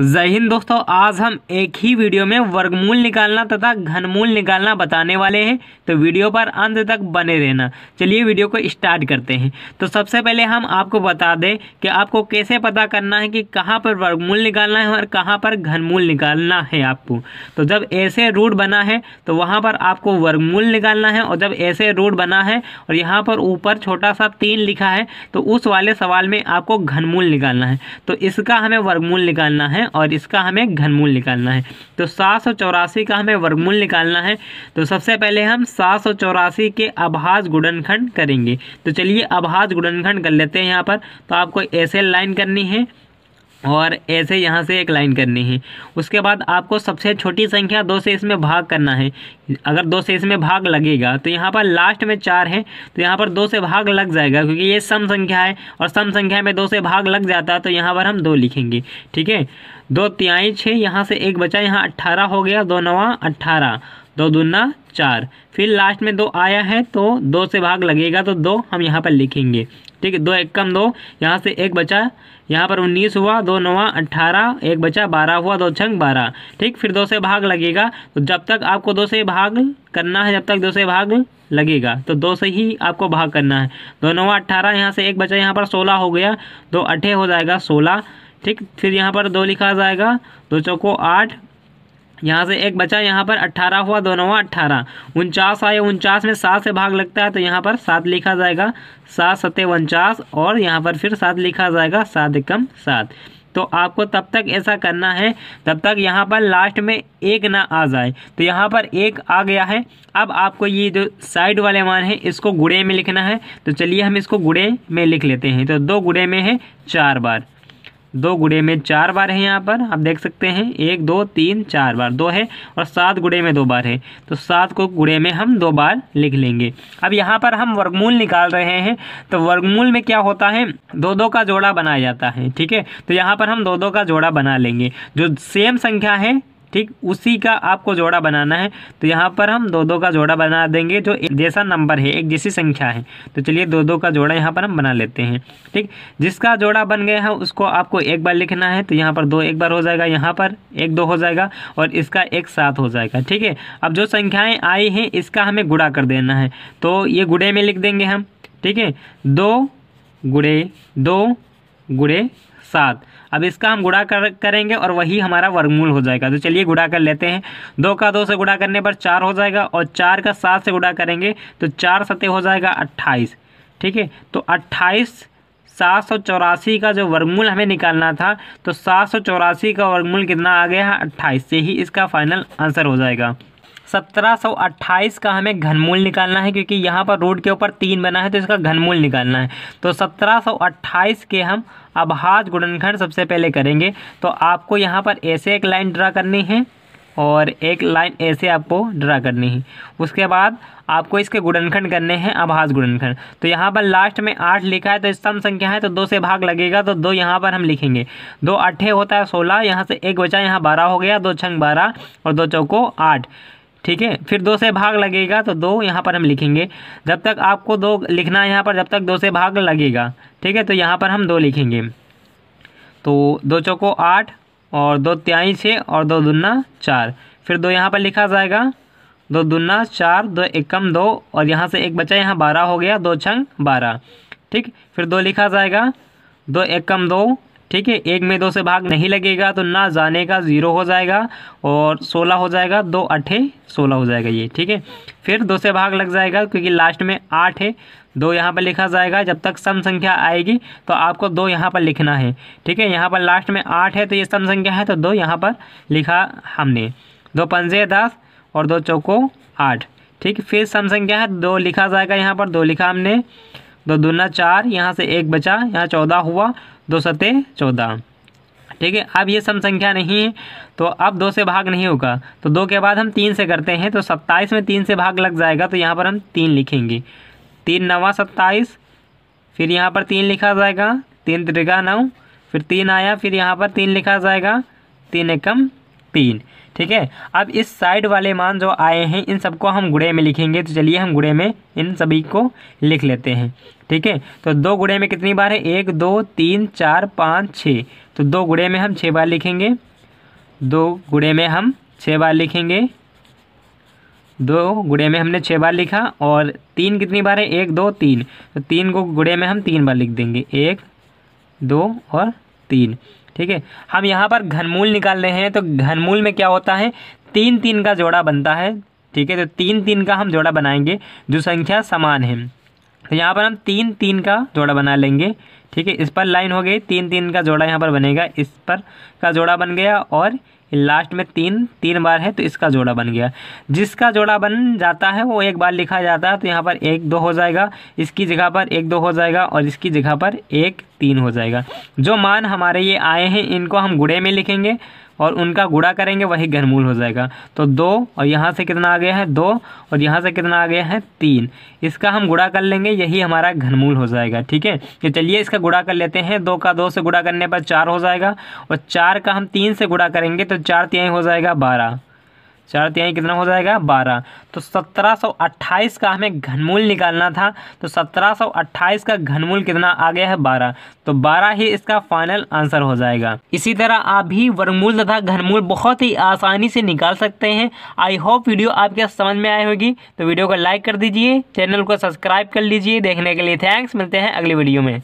जय हिंद दोस्तों आज हम एक ही वीडियो में वर्गमूल निकालना तथा घनमूल निकालना बताने वाले हैं तो वीडियो पर अंत तक बने रहना चलिए वीडियो को स्टार्ट करते हैं तो सबसे पहले हम आपको बता दें कि आपको कैसे पता करना है कि कहाँ पर वर्गमूल निकालना है और कहाँ पर घनमूल निकालना है आपको तो जब ऐसे रूट बना है तो वहाँ पर आपको वर्गमूल निकालना है और जब ऐसे रूट बना है और यहाँ पर ऊपर छोटा सा तीन लिखा है तो उस वाले सवाल में आपको घनमूल निकालना है तो इसका हमें वर्गमूल निकालना है और इसका हमें घनमूल निकालना है तो सात सौ चौरासी का हमें वर्गमूल निकालना है तो सबसे पहले हम सात सौ चौरासी के अभाज गुणनखंड करेंगे तो चलिए अभाज गुणनखंड कर लेते हैं यहाँ पर तो आपको ऐसे लाइन करनी है और ऐसे यहाँ से एक लाइन करनी है उसके बाद आपको सबसे छोटी संख्या दो से इसमें भाग करना है अगर दो से इसमें भाग लगेगा तो यहाँ पर लास्ट में चार है तो यहाँ पर दो से भाग लग जाएगा क्योंकि ये सम संख्या है और सम संख्या में दो से भाग लग जाता है तो यहाँ पर हम दो लिखेंगे ठीक है दो तिहाई छः यहाँ से एक बचा यहाँ अट्ठारह हो गया दो नवा अट्ठारह दो दूना चार फिर लास्ट में दो आया है तो दो से भाग लगेगा तो दो हम यहाँ पर लिखेंगे ठीक है दो एक कम दो यहाँ से एक बचा यहाँ पर उन्नीस हुआ दो नवा अट्ठारह एक बचा बारह हुआ दो छंग बारह ठीक फिर दो से भाग लगेगा तो जब तक आपको दो से भाग करना है जब तक दो से भाग लगेगा तो दो से ही आपको भाग करना है दो नवा अट्ठारह यहाँ से एक बचा यहाँ पर सोलह हो गया दो अठे हो जाएगा सोलह ठीक फिर यहाँ पर दो लिखा जाएगा दो चौको आठ यहाँ से एक बचा यहाँ पर अट्ठारह हुआ दोनों हुआ अट्ठारह उनचास आए उनचास में सात से भाग लगता है तो यहाँ पर सात लिखा जाएगा सात सत्य उनचास और यहाँ पर फिर सात लिखा जाएगा सात एकम सात तो आपको तब तक ऐसा करना है तब तक यहाँ पर लास्ट में एक ना आ जाए तो यहाँ पर एक आ गया है अब आपको ये जो साइड वाले मान है इसको गुड़े में लिखना है तो चलिए हम इसको गुड़े में लिख लेते हैं तो दो गुड़े में है चार बार दो गुड़े में चार बार है यहाँ पर आप देख सकते हैं एक दो तीन चार बार दो है और सात गुड़े में दो बार है तो सात को गुड़े में हम दो बार लिख लेंगे अब यहाँ पर हम वर्गमूल निकाल रहे हैं तो वर्गमूल में क्या होता है दो दो का जोड़ा बनाया जाता है ठीक है तो यहाँ पर हम दो दो का जोड़ा बना लेंगे जो सेम संख्या है ठीक उसी का आपको जोड़ा बनाना है तो यहाँ पर हम दो दो का जोड़ा बना देंगे जो एक जैसा नंबर है एक जैसी संख्या है तो चलिए दो दो का जोड़ा यहाँ पर हम बना लेते हैं ठीक जिसका जोड़ा बन गया है उसको आपको एक बार लिखना है तो यहाँ पर दो एक बार हो जाएगा यहाँ पर एक दो हो जाएगा और इसका एक साथ हो जाएगा ठीक है अब जो संख्याएँ आई हैं इसका हमें गुड़ा कर देना है तो ये गुड़े में लिख देंगे हम ठीक है दो गुड़े दो गुड़े सात अब इसका हम गुड़ा कर करेंगे और वही हमारा वर्गमूल हो जाएगा तो चलिए गुड़ा कर लेते हैं दो का दो से गुड़ा करने पर चार हो जाएगा और चार का सात से गुड़ा करेंगे तो चार सतह हो जाएगा अट्ठाईस ठीक है तो अट्ठाईस सात सौ चौरासी का जो वर्गमूल हमें निकालना था तो सात सौ चौरासी का वर्गमूल कितना आ गया है अट्ठाईस से ही इसका फाइनल आंसर हो जाएगा सत्रह सौ अट्ठाईस का हमें घनमूल निकालना है क्योंकि यहाँ पर रोड के ऊपर तीन बना है तो इसका घनमूल निकालना है तो सत्रह सौ अट्ठाईस के हम अब हाथ गुणनखंड सबसे पहले करेंगे तो आपको यहाँ पर ऐसे एक लाइन ड्रा करनी है और एक लाइन ऐसे आपको ड्रा करनी है उसके बाद आपको इसके गुणनखंड करने हैं आभास गुणनखंड तो यहाँ पर लास्ट में आठ लिखा है तो स्तंभ संख्या है तो दो से भाग लगेगा तो दो यहाँ पर हम लिखेंगे दो अट्ठे होता है सोलह यहाँ से एक बचा यहाँ बारह हो गया दो छंग बारह और दो चौको आठ ठीक है फिर दो से भाग लगेगा तो दो यहाँ पर हम लिखेंगे जब तक आपको दो लिखना है यहाँ पर जब तक दो से भाग लगेगा ठीक है तो यहाँ पर हम दो लिखेंगे तो दो चौको आठ और दो त्याई छः और दो दुन्ना चार फिर दो यहाँ पर लिखा जाएगा दो दुन्ना चार दो एकम दो और यहाँ से एक बचा यहाँ बारह हो गया दो छंग बारह ठीक फिर दो लिखा जाएगा दो एकम दो ठीक है एक में दो से भाग नहीं लगेगा तो ना जाने का ज़ीरो हो जाएगा और सोलह हो जाएगा दो अठे सोलह हो जाएगा ये ठीक है फिर दो से भाग लग जाएगा क्योंकि लास्ट में आठ है दो यहाँ पर लिखा जाएगा जब तक सम संख्या आएगी तो आपको दो यहाँ पर लिखना है ठीक है यहाँ पर लास्ट में आठ है तो ये सम संख्या है तो दो यहाँ पर लिखा हमने दो पंजे दस और दो चौको आठ ठीक फिर सम संख्या है दो लिखा जाएगा यहाँ पर दो लिखा हमने दो दूना चार यहाँ से एक बचा यहाँ चौदह हुआ दो सत्ते चौदह ठीक है अब ये सम संख्या नहीं है तो अब दो से भाग नहीं होगा तो दो के बाद हम तीन से करते हैं तो सत्ताईस में तीन से भाग लग जाएगा तो यहाँ पर हम तीन लिखेंगे तीन नवा सत्ताईस फिर यहाँ पर तीन लिखा जाएगा तीन त्रिगा नौ फिर तीन आया फिर यहाँ पर तीन लिखा जाएगा तीन एकम तीन ठीक है अब इस साइड वाले मान जो आए हैं इन सबको हम गुड़े में लिखेंगे तो चलिए हम गुड़े में इन सभी को लिख लेते हैं ठीक है तो दो गुड़े में कितनी बार है एक दो तीन चार पाँच छः तो दो गुड़े में हम छः बार लिखेंगे दो गुड़े में हम छः बार लिखेंगे दो गुड़े में हमने छः बार लिखा और तीन कितनी बार है एक दो तीन तो तीन को गुड़े में हम तीन बार लिख देंगे एक दो और तीन ठीक है हम यहाँ पर घनमूल निकाल रहे हैं तो घनमूल में क्या होता है तीन तीन का जोड़ा बनता है ठीक है तो तीन तीन का हम जोड़ा बनाएंगे जो संख्या समान है तो यहाँ पर हम तीन तीन का जोड़ा बना लेंगे ठीक है इस पर लाइन हो गई तीन तीन का जोड़ा यहाँ पर बनेगा इस पर का जोड़ा बन गया और लास्ट में तीन तीन बार है तो इसका जोड़ा बन गया जिसका जोड़ा बन जाता है वो एक बार लिखा जाता है तो यहाँ पर एक दो हो जाएगा इसकी जगह पर एक दो हो जाएगा और इसकी जगह पर एक तीन हो जाएगा जो मान हमारे ये आए हैं इनको हम गुड़े में लिखेंगे और उनका गुड़ा करेंगे वही घनमूल हो जाएगा तो दो और यहाँ से कितना आ गया है दो और यहाँ से कितना आ गया है तीन इसका हम गुड़ा कर लेंगे यही हमारा घनमूल हो जाएगा ठीक है तो चलिए इसका गुड़ा कर लेते हैं दो का दो से गुड़ा करने पर चार हो जाएगा और चार का हम तीन से गुड़ा करेंगे तो चार तिहाई हो जाएगा बारह चार तिहाई तो कितना हो जाएगा बारह तो सत्रह सौ अट्ठाईस का हमें घनमूल निकालना था तो सत्रह सौ अट्ठाईस का घनमूल कितना आ गया है बारह तो बारह ही इसका फाइनल आंसर हो जाएगा इसी तरह आप भी वर्गमूल तथा घनमूल बहुत ही आसानी से निकाल सकते हैं आई होप वीडियो आपके समझ में आई होगी तो वीडियो को लाइक कर दीजिए चैनल को सब्सक्राइब कर लीजिए देखने के लिए थैंक्स मिलते हैं अगली वीडियो में